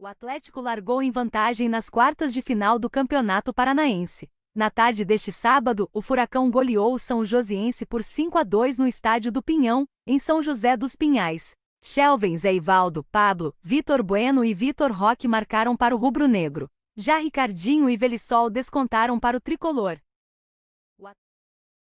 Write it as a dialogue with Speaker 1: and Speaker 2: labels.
Speaker 1: O Atlético largou em vantagem nas quartas de final do Campeonato Paranaense. Na tarde deste sábado, o Furacão goleou o São Josiense por 5 a 2 no Estádio do Pinhão, em São José dos Pinhais. Shelven, Zé Ivaldo, Pablo, Vitor Bueno e Vitor Roque marcaram para o rubro-negro. Já Ricardinho e Velissol descontaram para o tricolor.